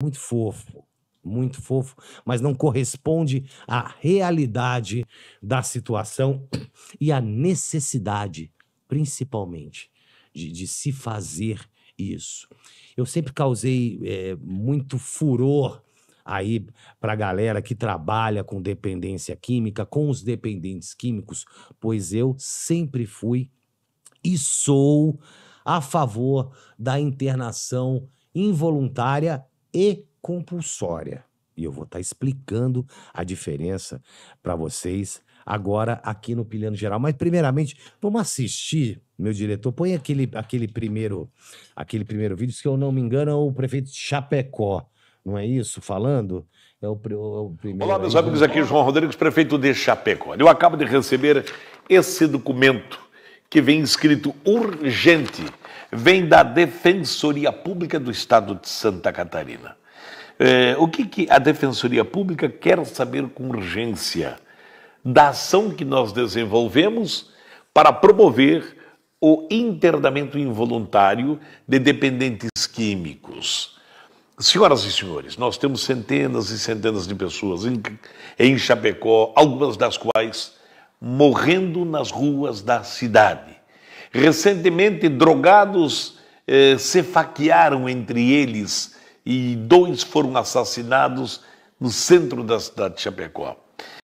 muito fofo, muito fofo, mas não corresponde à realidade da situação e à necessidade, principalmente, de, de se fazer isso. Eu sempre causei é, muito furor aí para a galera que trabalha com dependência química, com os dependentes químicos, pois eu sempre fui e sou a favor da internação involuntária e compulsória. E eu vou estar tá explicando a diferença para vocês agora aqui no Pilhando Geral. Mas primeiramente, vamos assistir, meu diretor. Põe aquele, aquele primeiro aquele primeiro vídeo, se eu não me engano, é o prefeito Chapecó, não é isso? Falando. É o, é o primeiro. Olá, meus amigos, aqui é João Rodrigues, prefeito de Chapecó. Eu acabo de receber esse documento que vem escrito urgente, vem da Defensoria Pública do Estado de Santa Catarina. É, o que, que a Defensoria Pública quer saber com urgência? Da ação que nós desenvolvemos para promover o internamento involuntário de dependentes químicos. Senhoras e senhores, nós temos centenas e centenas de pessoas em, em Chapecó, algumas das quais morrendo nas ruas da cidade. Recentemente, drogados eh, se faquearam entre eles e dois foram assassinados no centro da cidade de Chapecó.